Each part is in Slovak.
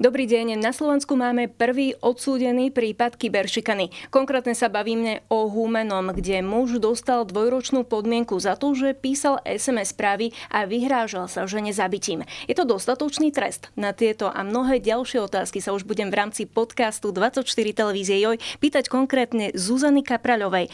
Dobrý deň, na Slovensku máme prvý odsúdený prípad kyberšikany. Konkrétne sa bavíme o Humenom, kde muž dostal dvojročnú podmienku za to, že písal SMS správy a vyhrážal sa žene zabitím. Je to dostatočný trest? Na tieto a mnohé ďalšie otázky sa už budem v rámci podcastu 24 televízie Joj pýtať konkrétne Zuzany Kapraľovej,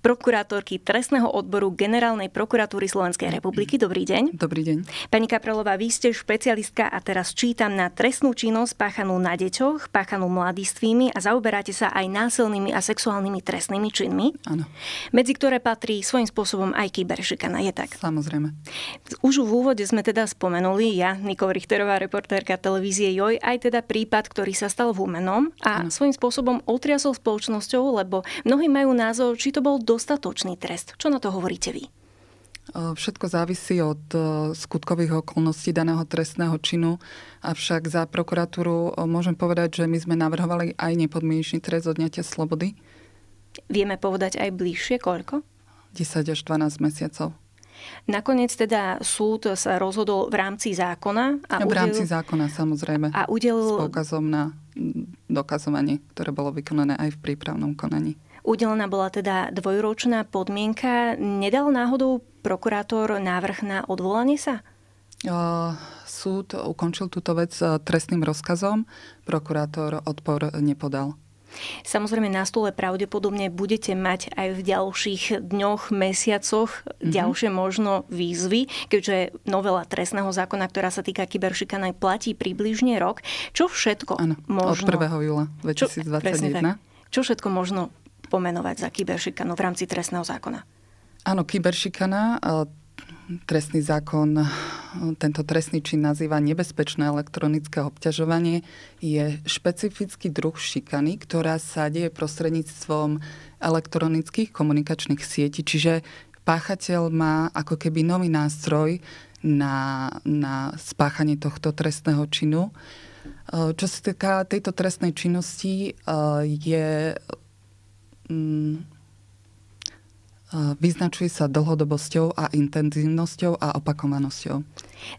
prokurátorky trestného odboru Generálnej prokuratúry Slovenskej republiky. Dobrý deň. Dobrý deň. Pani Kapraľová vy ste špecialistka a teraz čítam na trestnú činnosť činnosť páchanú na deťoch, páchanú mladistvými a zaoberáte sa aj násilnými a sexuálnymi trestnými činmi, Áno. medzi ktoré patrí svojím spôsobom aj kyberšikana. Je tak? Samozrejme. Už v úvode sme teda spomenuli, ja, Nikol Richterová, reportérka televízie JOJ, aj teda prípad, ktorý sa stal v Humenom a ano. svojím spôsobom otriasol spoločnosťou, lebo mnohí majú názov, či to bol dostatočný trest. Čo na to hovoríte vy? Všetko závisí od skutkových okolností daného trestného činu, avšak za prokuratúru môžem povedať, že my sme navrhovali aj nepodmienečný trest odňatia slobody. Vieme povedať aj bližšie koľko? 10 až 12 mesiacov. Nakoniec teda súd sa rozhodol v rámci zákona. A v rámci udelil, zákona samozrejme. A udelil... S poukazom na dokazovanie, ktoré bolo vykonané aj v prípravnom konaní. Udelená bola teda dvojročná podmienka. Nedal náhodou prokurátor návrh na odvolanie sa? Súd ukončil túto vec eh, trestným rozkazom. Prokurátor odpor nepodal. Samozrejme, na stole pravdepodobne budete mať aj v ďalších dňoch, mesiacoch mm-hmm. ďalšie možno výzvy, keďže novela trestného zákona, ktorá sa týka kyberšikana, platí približne rok. Čo všetko ano, možno... od 1. júla 2021. Čo, Čo všetko možno pomenovať za kyberšikanu v rámci trestného zákona? Áno, kyberšikana, eh, trestný zákon, eh, tento trestný čin nazýva nebezpečné elektronické obťažovanie, je špecifický druh šikany, ktorá sa deje prostredníctvom elektronických komunikačných sietí, čiže páchateľ má ako keby nový nástroj na, na spáchanie tohto trestného činu. Eh, čo sa týka tejto trestnej činnosti, je Mm, Vyznačuje sa dlhodobosťou a intenzívnosťou a opakovanosťou.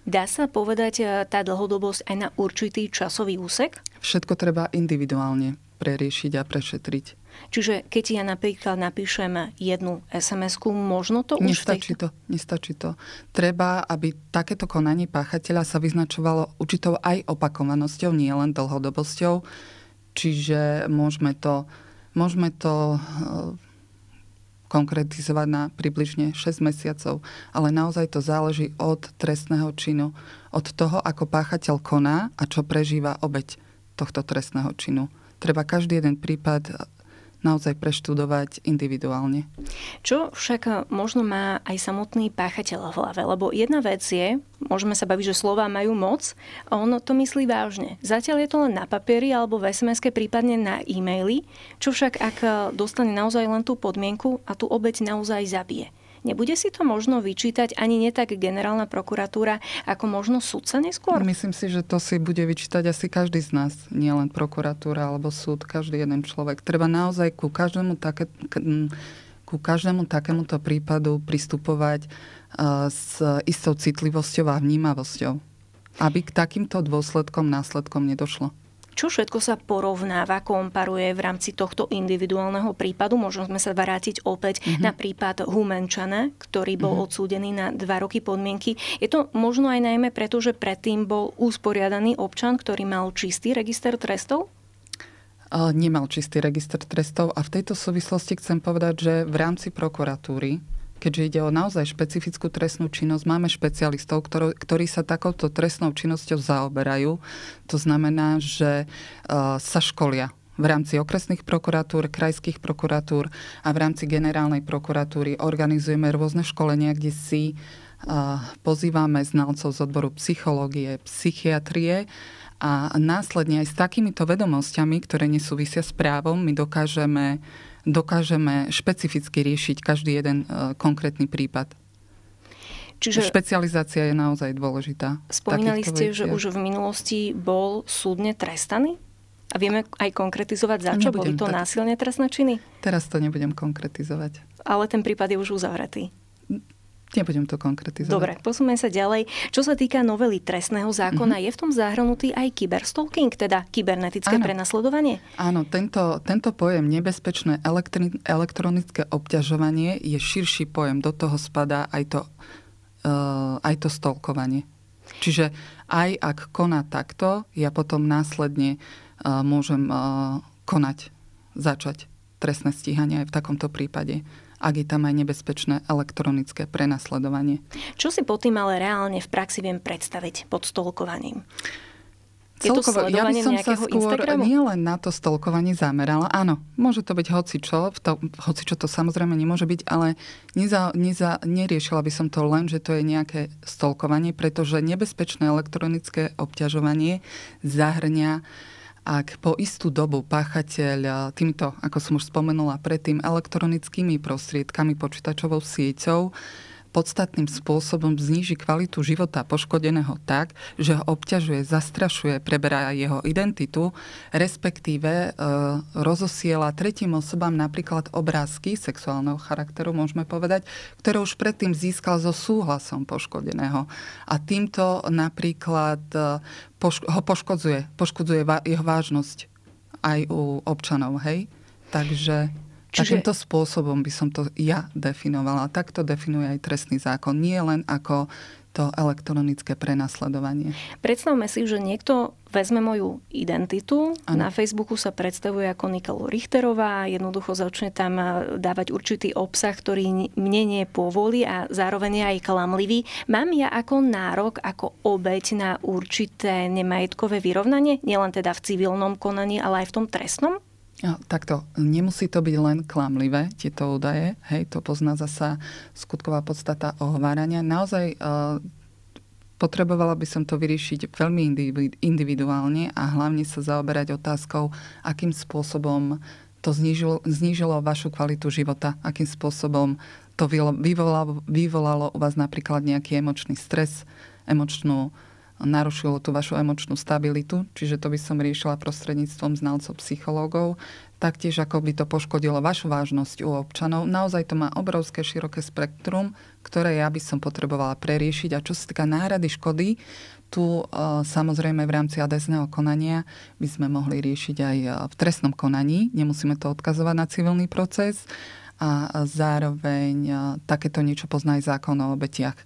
Dá sa povedať e, tá dlhodobosť aj na určitý časový úsek? Všetko treba individuálne preriešiť a prešetriť. Čiže keď ja napríklad napíšem jednu sms možno to už... Nestačí tejto... to, nestačí to. Treba, aby takéto konanie páchateľa sa vyznačovalo určitou aj opakovanosťou, nie len dlhodobosťou. Čiže môžeme to Môžeme to eh, konkretizovať na približne 6 mesiacov, ale naozaj to záleží od trestného činu, od toho, ako páchateľ koná a čo prežíva obeď tohto trestného činu. Treba každý jeden prípad naozaj preštudovať individuálne. Čo však možno má aj samotný páchateľ v hlave, lebo jedna vec je, môžeme sa baviť, že slova majú moc, a on to myslí vážne. Zatiaľ je to len na papieri alebo v sms prípadne na e maily čo však ak dostane naozaj len tú podmienku a tú obeď naozaj zabije. Nebude si to možno vyčítať ani nie tak generálna prokuratúra, ako možno súdca neskôr? Myslím si, že to si bude vyčítať asi každý z nás, nielen prokuratúra alebo súd, každý jeden človek. Treba naozaj ku každému také, ku každému takémuto prípadu pristupovať e, s istou citlivosťou a vnímavosťou, aby k takýmto dôsledkom, následkom nedošlo. Čo všetko sa porovnáva, komparuje v rámci tohto individuálneho prípadu? Možno sme sa vrátiť opäť mm-hmm. na prípad Humenčana, ktorý bol mm-hmm. odsúdený na dva roky podmienky. Je to možno aj najmä preto, že predtým bol usporiadaný občan, ktorý mal čistý register trestov? Nemal čistý register trestov a v tejto súvislosti chcem povedať, že v rámci prokuratúry Keďže ide o naozaj špecifickú trestnú činnosť, máme špecialistov, ktorý, ktorí sa takouto trestnou činnosťou zaoberajú. To znamená, že uh, sa školia v rámci okresných prokuratúr, krajských prokuratúr a v rámci generálnej prokuratúry organizujeme rôzne školenia, kde si uh, pozývame znalcov z odboru psychológie, psychiatrie a následne aj s takýmito vedomosťami, ktoré nesúvisia s právom, my dokážeme dokážeme špecificky riešiť každý jeden e, konkrétny prípad. Čiže špecializácia je naozaj dôležitá. Spomínali ste, veciach. že už v minulosti bol súdne trestaný? A vieme aj konkretizovať, za čo nebudem, boli to tak... násilne trestné činy? Teraz to nebudem konkretizovať. Ale ten prípad je už uzavretý. Nebudem to konkretizovať. Dobre, posúme sa ďalej. Čo sa týka novely trestného zákona, mm-hmm. je v tom zahrnutý aj kyberstalking, teda kybernetické Áno. prenasledovanie? Áno, tento, tento pojem nebezpečné elektri- elektronické obťažovanie je širší pojem. Do toho spadá aj to, uh, aj to stalkovanie. Čiže aj ak koná takto, ja potom následne uh, môžem uh, konať, začať trestné stíhanie aj v takomto prípade ak je tam aj nebezpečné elektronické prenasledovanie. Čo si po tým ale reálne v praxi viem predstaviť pod stolkovaním? celkovo, ja by som sa skôr nielen na to stolkovanie zamerala. Áno, môže to byť hoci čo, to, čo to samozrejme nemôže byť, ale neza, neza, neriešila by som to len, že to je nejaké stolkovanie, pretože nebezpečné elektronické obťažovanie zahrňa ak po istú dobu páchateľ týmto, ako som už spomenula predtým, elektronickými prostriedkami počítačovou sieťou podstatným spôsobom zníži kvalitu života poškodeného tak, že ho obťažuje, zastrašuje, preberá jeho identitu, respektíve e, rozosiela tretím osobám napríklad obrázky sexuálneho charakteru, môžeme povedať, ktoré už predtým získal so súhlasom poškodeného. A týmto napríklad e, poš- ho poškodzuje, poškodzuje va- jeho vážnosť aj u občanov, hej? Takže... Čiže... Takýmto spôsobom by som to ja definovala. Takto definuje aj trestný zákon. Nie len ako to elektronické prenasledovanie. Predstavme si, že niekto vezme moju identitu, ano. na Facebooku sa predstavuje ako Nikolo Richterová, jednoducho začne tam eh, dávať určitý obsah, ktorý mne nie povolí a zároveň je aj klamlivý. Mám ja ako nárok, ako obeď na určité nemajetkové vyrovnanie, nielen teda v civilnom konaní, ale aj v tom trestnom? Takto, nemusí to byť len klamlivé, tieto údaje, hej, to pozná zasa skutková podstata ohovárania. Naozaj uh, potrebovala by som to vyriešiť veľmi individuálne a hlavne sa zaoberať otázkou, akým spôsobom to znížilo, znižilo vašu kvalitu života, akým spôsobom to vyvolalo, vyvolalo u vás napríklad nejaký emočný stres, emočnú narušilo tú vašu emočnú stabilitu, čiže to by som riešila prostredníctvom znalcov psychológov, taktiež ako by to poškodilo vašu vážnosť u občanov. Naozaj to má obrovské široké spektrum, ktoré ja by som potrebovala preriešiť. A čo sa týka náhrady škody, tu e, samozrejme v rámci adesného konania by sme mohli riešiť aj e, v trestnom konaní. Nemusíme to odkazovať na civilný proces a zároveň e, takéto niečo pozná aj zákon o obetiach.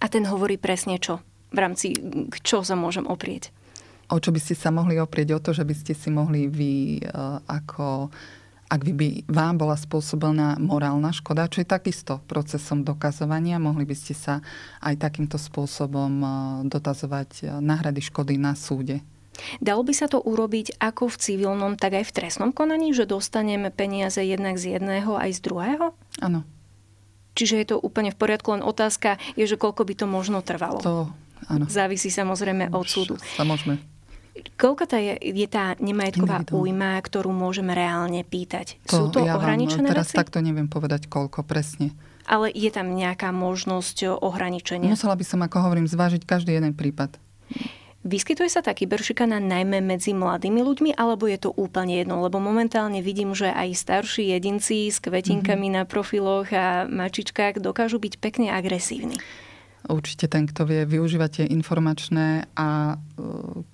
A ten hovorí presne čo? v rámci čo sa môžem oprieť? O čo by ste sa mohli oprieť? O to, že by ste si mohli vy eh, ako ak by, by vám bola spôsobená morálna škoda, čo je takisto procesom dokazovania, mohli by ste sa aj takýmto spôsobom eh, dotazovať eh, náhrady škody na súde. Dalo by sa to urobiť ako v civilnom, tak aj v trestnom konaní, že dostaneme peniaze jednak z jedného aj z druhého? Áno. Čiže je to úplne v poriadku, len otázka je, že koľko by to možno trvalo. To Áno. Závisí samozrejme od súdu. Samozrejme. Koľko tá je, je tá nemajetková újma, ktorú môžeme reálne pýtať? To, Sú to ja ohraničené vám, Teraz veci? takto neviem povedať, koľko presne. Ale je tam nejaká možnosť ohraničenia? Musela by som, ako hovorím, zvážiť každý jeden prípad. Vyskytuje sa tá kyberšikana najmä medzi mladými ľuďmi, alebo je to úplne jedno? Lebo momentálne vidím, že aj starší jedinci s kvetinkami mhm. mm-hmm. na profiloch a mačičkách dokážu byť pekne agresívni určite ten, kto vie využívať tie informačné a e,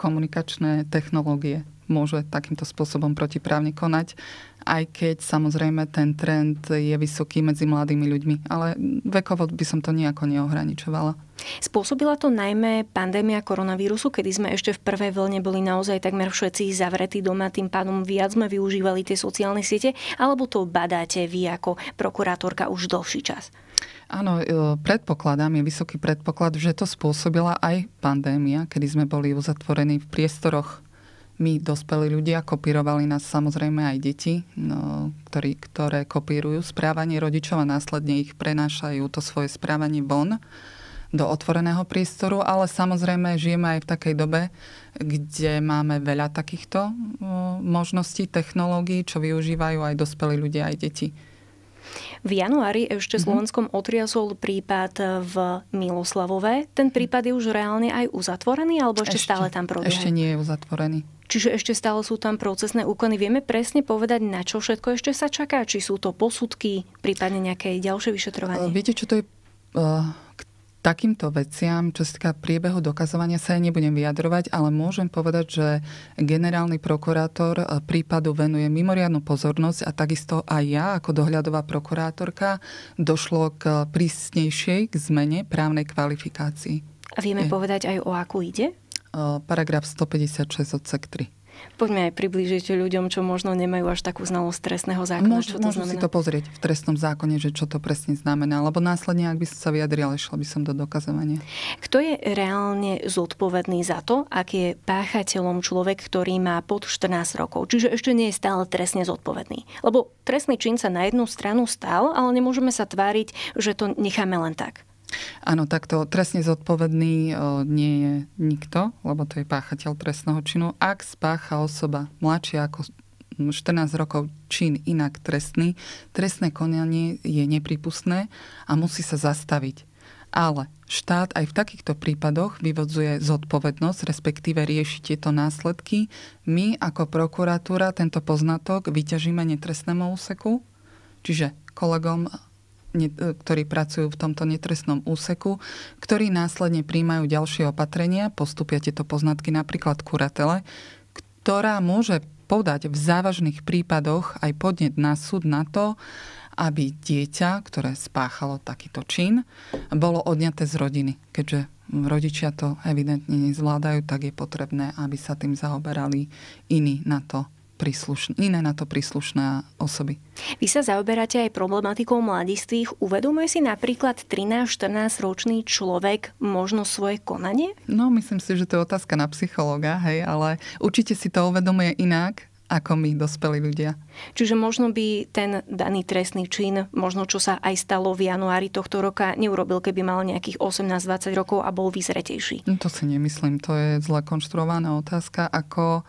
komunikačné technológie. Môže takýmto spôsobom protiprávne konať, aj keď samozrejme ten trend je vysoký medzi mladými ľuďmi. Ale vekovo by som to nejako neohraničovala. Spôsobila to najmä pandémia koronavírusu, kedy sme ešte v prvej vlne boli naozaj takmer všetci zavretí doma, tým pádom viac sme využívali tie sociálne siete, alebo to badáte vy ako prokurátorka už dlhší čas? Áno, e, predpokladám, je vysoký predpoklad, že to spôsobila aj pandémia, kedy sme boli uzatvorení v priestoroch my, dospelí ľudia, kopírovali nás samozrejme aj deti, no, ktorí, ktoré kopírujú správanie rodičov a následne ich prenášajú to svoje správanie von do otvoreného priestoru, ale samozrejme žijeme aj v takej dobe, kde máme veľa takýchto možností, technológií, čo využívajú aj dospelí ľudia, aj deti. V januári ešte mhm. Slovenskom otriasol prípad v Miloslavove. Ten prípad je už reálne aj uzatvorený, alebo ešte, ešte stále tam probieha? Ešte nie je uzatvorený. Čiže ešte stále sú tam procesné úkony. Vieme presne povedať, na čo všetko ešte sa čaká? Či sú to posudky, prípadne nejaké ďalšie vyšetrovanie? Viete, čo to je? Eh, takýmto veciam, čo sa týka priebehu dokazovania, sa ja nebudem vyjadrovať, ale môžem povedať, že generálny prokurátor eh, prípadu venuje mimoriadnu pozornosť a takisto aj ja ako dohľadová prokurátorka došlo k prísnejšej k zmene právnej kvalifikácii. A vieme Je. povedať aj o akú ide? Eh, paragraf 156 odsek 3. Poďme aj priblížiť ľuďom, čo možno nemajú až takú znalosť trestného zákona. Môžu, čo to môžu si to pozrieť v trestnom zákone, že čo to presne znamená, lebo následne, ak by som sa vyjadrila, išla by som do dokazovania. Kto je reálne zodpovedný za to, ak je páchateľom človek, ktorý má pod 14 rokov, čiže ešte nie je stále trestne zodpovedný? Lebo trestný čin sa na jednu stranu stal, ale nemôžeme sa tváriť, že to necháme len tak. Áno, takto trestne zodpovedný o, e, nie je nikto, lebo to je páchateľ trestného činu. Ak spácha osoba mladšia ako 14 rokov čin inak trestný, trestné konanie je nepripustné a musí sa zastaviť. Ale štát aj v takýchto prípadoch vyvodzuje zodpovednosť, respektíve rieši tieto následky. My ako prokuratúra tento poznatok vyťažíme netrestnému úseku, čiže kolegom ktorí pracujú v tomto netrestnom úseku, ktorí následne príjmajú ďalšie opatrenia, postupia tieto poznatky napríklad kuratele, ktorá môže podať v závažných prípadoch aj podnet na súd na to, aby dieťa, ktoré spáchalo takýto čin, bolo odňaté z rodiny. Keďže rodičia to evidentne nezvládajú, tak je potrebné, aby sa tým zaoberali iní na to príslušné, iné na to príslušné osoby. Vy sa zaoberáte aj problematikou mladistvých. Uvedomuje si napríklad 13-14 ročný človek možno svoje konanie? No, myslím si, že to je otázka na psychológa, hej, ale určite si to uvedomuje inak ako my, dospelí ľudia. Čiže možno by ten daný trestný čin, možno čo sa aj stalo v januári tohto roka, neurobil, keby mal nejakých 18-20 rokov a bol vyzretejší. No to si nemyslím, to je zle konštruovaná otázka, ako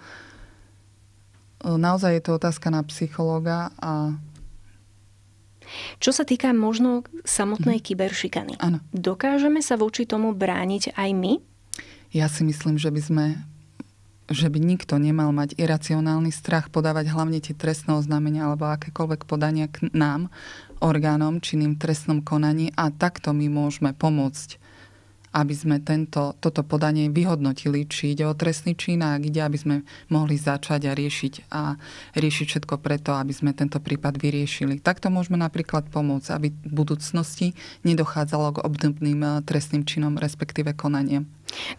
naozaj je to otázka na psychológa a čo sa týka možno samotnej mhm. kyberšikany, ano. dokážeme sa voči tomu brániť aj my? Ja si myslím, že by sme že by nikto nemal mať iracionálny strach podávať hlavne tie trestné oznámenia alebo akékoľvek podania k nám, orgánom činným trestnom konaní a takto my môžeme pomôcť aby sme tento, toto podanie vyhodnotili, či ide o trestný čin a ak ide, aby sme mohli začať a riešiť a riešiť všetko preto, aby sme tento prípad vyriešili. Takto môžeme napríklad pomôcť, aby v budúcnosti nedochádzalo k obdobným eh, trestným činom, respektíve konaniem.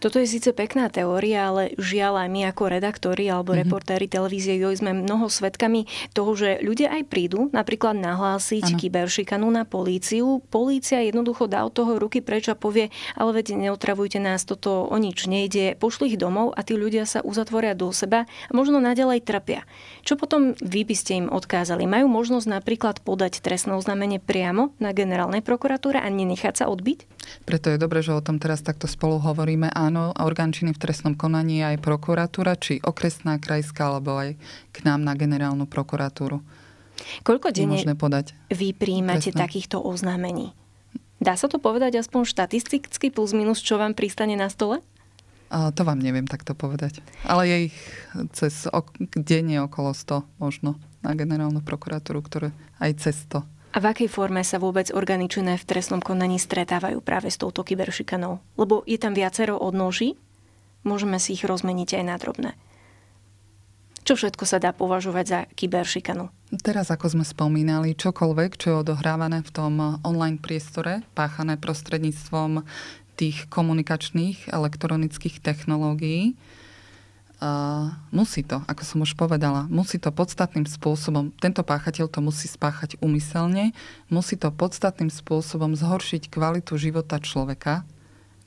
Toto je síce pekná teória, ale žiaľ aj my ako redaktori alebo mm-hmm. reportéri televízie Joj sme mnoho svetkami toho, že ľudia aj prídu napríklad nahlásiť ano. kyberšikanu na políciu. Polícia jednoducho dá od toho ruky preč a povie, ale veď neotravujte nás, toto o nič nejde. Pošli ich domov a tí ľudia sa uzatvoria do seba a možno naďalej trpia. Čo potom vy by ste im odkázali? Majú možnosť napríklad podať trestné oznámenie priamo na generálnej prokuratúre a nenechať sa odbiť? Preto je dobre, že o tom teraz takto spolu hovoríme hovoríme áno, orgán v trestnom konaní aj prokuratúra, či okresná, krajská, alebo aj k nám na generálnu prokuratúru. Koľko denne podať vy príjmate trestné. takýchto oznámení? Dá sa to povedať aspoň štatisticky plus minus, čo vám pristane na stole? A to vám neviem takto povedať. Ale je ich cez ok- denne okolo 100 možno na generálnu prokuratúru, ktoré aj cez 100. A v akej forme sa vôbec orgány činné v trestnom konaní stretávajú práve s touto kyberšikanou? Lebo je tam viacero odnoží, môžeme si ich rozmeniť aj na drobné. Čo všetko sa dá považovať za kyberšikanu? Teraz, ako sme spomínali, čokoľvek, čo je odohrávané v tom online priestore, páchané prostredníctvom tých komunikačných elektronických technológií, Uh, musí to, ako som už povedala, musí to podstatným spôsobom, tento páchateľ to musí spáchať umyselne, musí to podstatným spôsobom zhoršiť kvalitu života človeka,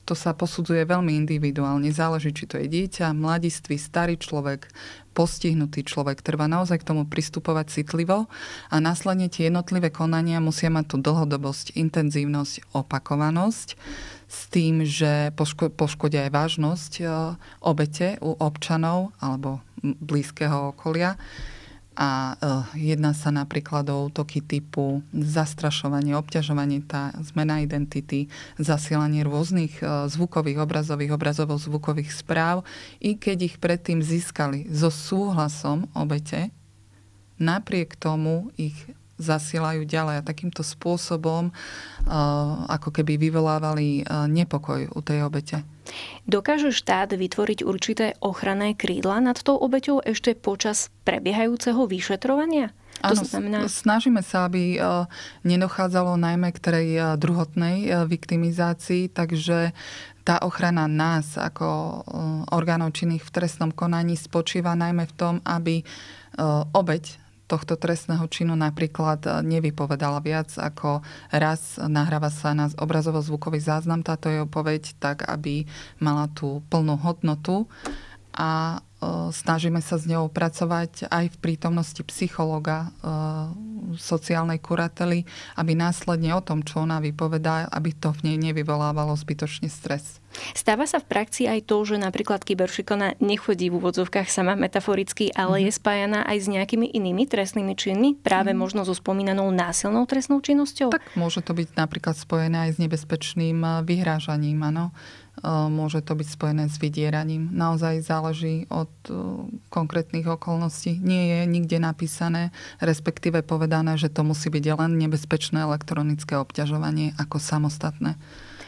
to sa posudzuje veľmi individuálne. Záleží, či to je dieťa, mladistvý, starý človek, postihnutý človek. Treba naozaj k tomu pristupovať citlivo a následne tie jednotlivé konania musia mať tú dlhodobosť, intenzívnosť, opakovanosť s tým, že poško- poškodia aj vážnosť e, obete u občanov alebo blízkeho okolia a e, jedná sa napríklad o útoky typu zastrašovanie, obťažovanie, tá zmena identity, zasielanie rôznych e, zvukových, obrazových, obrazovo-zvukových správ, i keď ich predtým získali so súhlasom obete, napriek tomu ich zasielajú ďalej a takýmto spôsobom e, ako keby vyvolávali nepokoj u tej obete. Dokáže štát vytvoriť určité ochranné krídla nad tou obeťou ešte počas prebiehajúceho vyšetrovania? Áno, to znamená... snažíme sa, aby e, nedochádzalo najmä k tej e, druhotnej e, viktimizácii, takže tá ochrana nás ako orgánov činných v trestnom konaní spočíva najmä v tom, aby obeď tohto trestného činu napríklad e, nevypovedala viac ako raz nahráva sa na obrazovo-zvukový záznam táto je opoveď tak, aby mala tú plnú hodnotu a e, snažíme sa s ňou pracovať aj v prítomnosti psychologa e, sociálnej kurately, aby následne o tom, čo ona vypovedá, aby to v nej nevyvolávalo zbytočne stres. Stáva sa v praxi aj to, že napríklad kyberšikona nechodí v úvodzovkách sama metaforicky, ale mm. je spájana aj s nejakými inými trestnými činmi, práve mm. možno so spomínanou násilnou trestnou činnosťou? Tak môže to byť napríklad spojené aj s nebezpečným e, vyhrážaním, áno. E, môže to byť spojené s vydieraním. Naozaj záleží od e, konkrétnych okolností. Nie je nikde napísané, respektíve povedané, že to musí byť len nebezpečné elektronické obťažovanie ako samostatné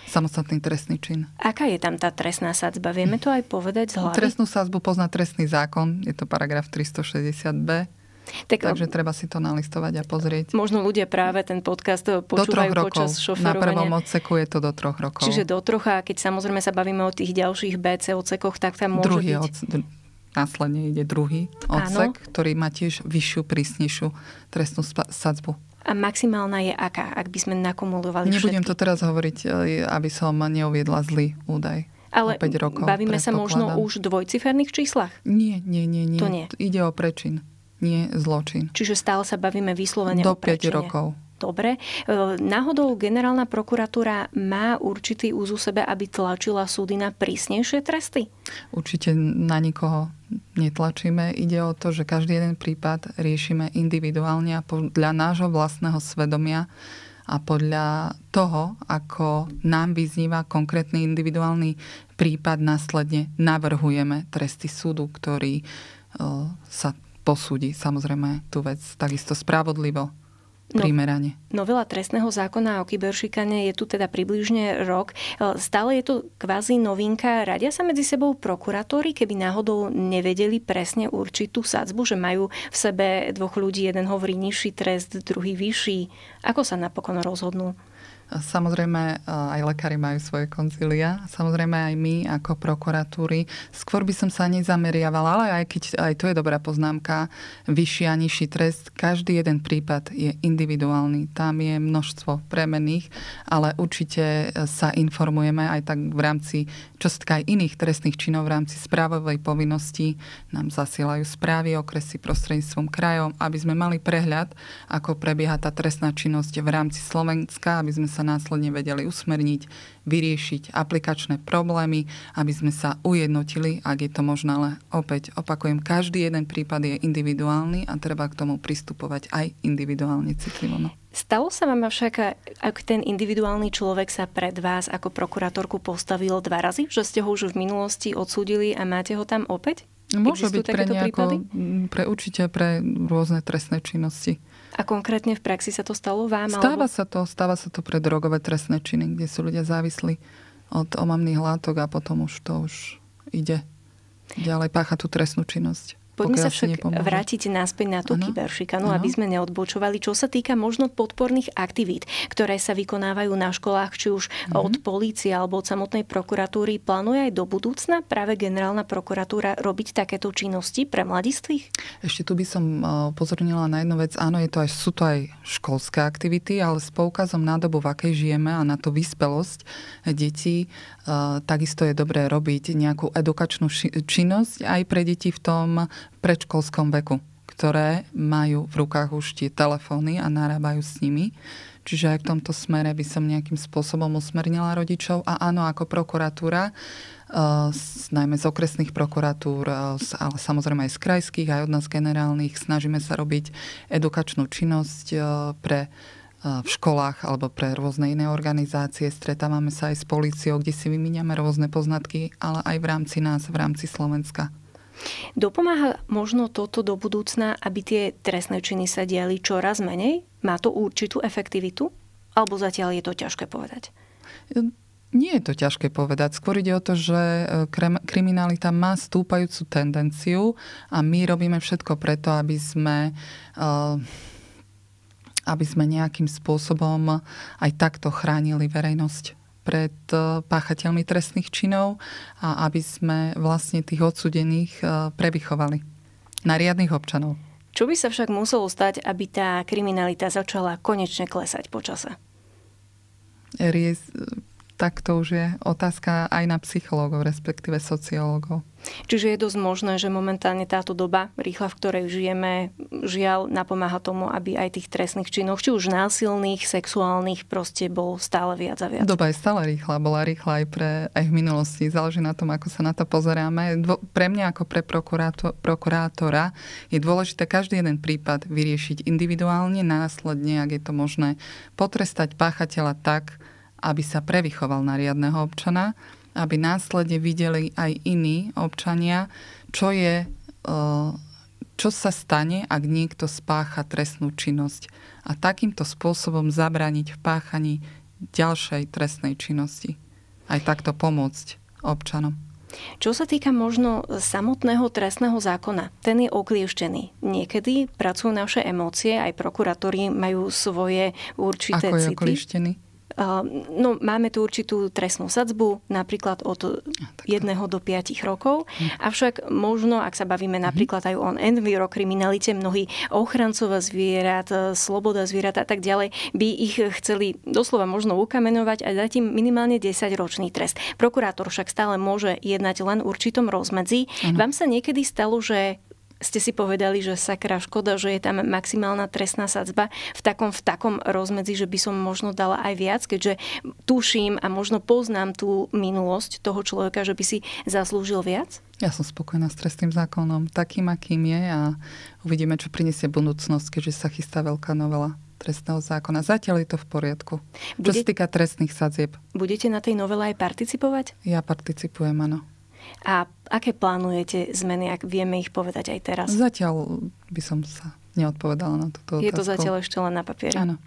samostatný trestný čin. Aká je tam tá trestná sadzba? Vieme to aj povedať z hlavy? Trestnú sadzbu pozná trestný zákon, je to paragraf 360b tak, Takže treba si to nalistovať a pozrieť. Možno ľudia práve ten podcast počúvajú do počas šoferovania. Na prvom odseku je to do troch rokov. Čiže do trocha, keď samozrejme sa bavíme o tých ďalších BC odsekoch, tak tam môže Druhý byť... Od... Následne ide druhý odsek, Áno. ktorý má tiež vyššiu, prísnejšiu trestnú sadzbu. A maximálna je aká, ak by sme nakumulovali Nebudem všetky? to teraz hovoriť, e, aby som neuviedla zlý údaj. Ale 5 rokov, bavíme sa možno už v dvojciferných číslach? Nie, nie, nie. nie. To nie. Ide o prečin nie zločin. Čiže stále sa bavíme vyslovene Do o 5 rokov. Dobre. E, náhodou generálna prokuratúra má určitý úzu sebe, aby tlačila súdy na prísnejšie tresty? Určite na nikoho netlačíme. Ide o to, že každý jeden prípad riešime individuálne a podľa nášho vlastného svedomia a podľa toho, ako nám vyzníva konkrétny individuálny prípad, následne navrhujeme tresty súdu, ktorý e, sa posúdi samozrejme tú vec takisto spravodlivo, no. primerane. No, novela trestného zákona o kyberšikane je tu teda približne rok. E, stále je to kvázi novinka. Radia sa medzi sebou prokurátori, keby náhodou nevedeli presne určitú sadzbu, že majú v sebe dvoch ľudí, jeden hovorí nižší trest, druhý vyšší. Ako sa napokon rozhodnú? Samozrejme, e, aj lekári majú svoje koncília. Samozrejme, aj my ako prokuratúry. Skôr by som sa nezameriavala, ale aj keď aj to je dobrá poznámka, vyšší a nižší trest. Každý jeden prípad je individuálny. Tam je množstvo premených, ale určite e, sa informujeme aj tak v rámci, čo sa týka aj iných trestných činov, v rámci správovej povinnosti nám zasielajú správy okresy prostredníctvom krajom, aby sme mali prehľad, ako prebieha tá trestná činnosť v rámci Slovenska, aby sme sa následne vedeli usmerniť, vyriešiť aplikačné problémy, aby sme sa ujednotili, ak je to možné, ale opäť opakujem, každý jeden prípad je individuálny a treba k tomu pristupovať aj individuálne citlivo. No. Stalo sa vám však, ak ten individuálny človek sa pred vás ako prokurátorku postavil dva razy, že ste ho už v minulosti odsúdili a máte ho tam opäť? Môže Existujú byť pre, nejako, pre určite pre rôzne trestné činnosti. A konkrétne v praxi sa to stalo vám? Stáva, alebo... sa, to, stáva sa to pre drogové trestné činy, kde sú ľudia závislí od omamných látok a potom už to už ide ďalej pácha tú trestnú činnosť. Poďme sa však nepomôže. vrátiť naspäť na tú ano? kyberšikanu, ano? aby sme neodbočovali. Čo sa týka možno podporných aktivít, ktoré sa vykonávajú na školách, či už mm-hmm. od polície alebo od samotnej prokuratúry, plánuje aj do budúcna práve generálna prokuratúra robiť takéto činnosti pre mladistvých? Ešte tu by som e, pozornila na jednu vec. Áno, je to aj, sú to aj školské aktivity, ale s poukazom na dobu, v akej žijeme a na to vyspelosť detí, e, takisto je dobré robiť nejakú edukačnú činnosť aj pre deti v tom, predškolskom veku, ktoré majú v rukách už tie telefóny a narábajú s nimi. Čiže aj v tomto smere by som nejakým spôsobom usmernila rodičov. A áno, ako prokuratúra, eh, najmä z okresných prokuratúr, eh, ale samozrejme aj z krajských, aj od nás generálnych, snažíme sa robiť edukačnú činnosť eh, pre v školách alebo pre rôzne iné organizácie. Stretávame sa aj s políciou, kde si vymieňame rôzne poznatky, ale aj v rámci nás, v rámci Slovenska. Dopomáha možno toto do budúcna, aby tie trestné činy sa diali čoraz menej? Má to určitú efektivitu? Alebo zatiaľ je to ťažké povedať? Nie je to ťažké povedať. Skôr ide o to, že e, kriminalita má stúpajúcu tendenciu a my robíme všetko preto, aby sme e, aby sme nejakým spôsobom aj takto chránili verejnosť pred e, páchateľmi trestných činov a aby sme vlastne tých odsudených e, prevychovali na riadnych občanov. Čo by sa však muselo stať, aby tá kriminalita začala konečne klesať počase? Riez, tak to už je otázka aj na psychológov, respektíve sociológov. Čiže je dosť možné, že momentálne táto doba rýchla, v ktorej žijeme, žiaľ napomáha tomu, aby aj tých trestných činov, či už násilných, sexuálnych, proste bol stále viac a viac. Doba je stále rýchla, bola rýchla aj, pre, aj v minulosti, záleží na tom, ako sa na to pozeráme. Dvo, pre mňa ako pre prokurátor, prokurátora je dôležité každý jeden prípad vyriešiť individuálne, následne, ak je to možné, potrestať páchateľa tak, aby sa prevychoval na riadneho občana, aby následne videli aj iní občania, čo je eh, čo sa stane, ak niekto spácha trestnú činnosť a takýmto spôsobom zabrániť v páchaní ďalšej trestnej činnosti. Aj takto pomôcť občanom. Čo sa týka možno samotného trestného zákona, ten je oklieštený. Niekedy pracujú naše emócie, aj prokurátori majú svoje určité Ako je city. oklieštený? Ehm, no, máme tu určitú trestnú sadzbu, napríklad od 1 do 5 rokov. Hm. Avšak možno, ak sa bavíme mhm. napríklad aj o enviro kriminalite, mnohí ochrancova zvierat, e, sloboda zvierat a tak ďalej, by ich chceli doslova možno ukamenovať a dať im minimálne 10-ročný trest. Prokurátor však stále môže jednať len v určitom rozmedzi. Ano. Vám sa niekedy stalo, že ste si povedali, že sakra škoda, že je tam maximálna trestná sadzba v takom, v takom rozmedzi, že by som možno dala aj viac, keďže tuším a možno poznám tú minulosť toho človeka, že by si zaslúžil viac? Ja som spokojná s trestným zákonom, takým, akým je a uvidíme, čo prinesie budúcnosť, keďže sa chystá veľká novela trestného zákona. Zatiaľ je to v poriadku. Bude... Čo sa týka trestných sadzieb. Budete na tej novele aj participovať? Ja participujem, áno. A aké plánujete zmeny, ak vieme ich povedať aj teraz? Zatiaľ by som sa neodpovedala na túto otázku. Je to zatiaľ ešte len na papieri. Áno.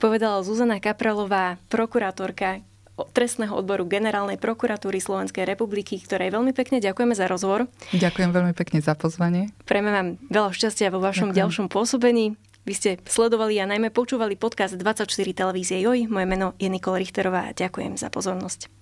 Povedala Zuzana Kapralová, prokurátorka trestného odboru Generálnej prokuratúry Slovenskej republiky, ktorej veľmi pekne ďakujeme za rozhovor. Ďakujem veľmi pekne za pozvanie. Prejme vám veľa šťastia vo vašom Ďakujem. ďalšom pôsobení. Vy ste sledovali a najmä počúvali podcast 24 televízie JOJ. Moje meno je Nikola Richterová a ďakujem za pozornosť.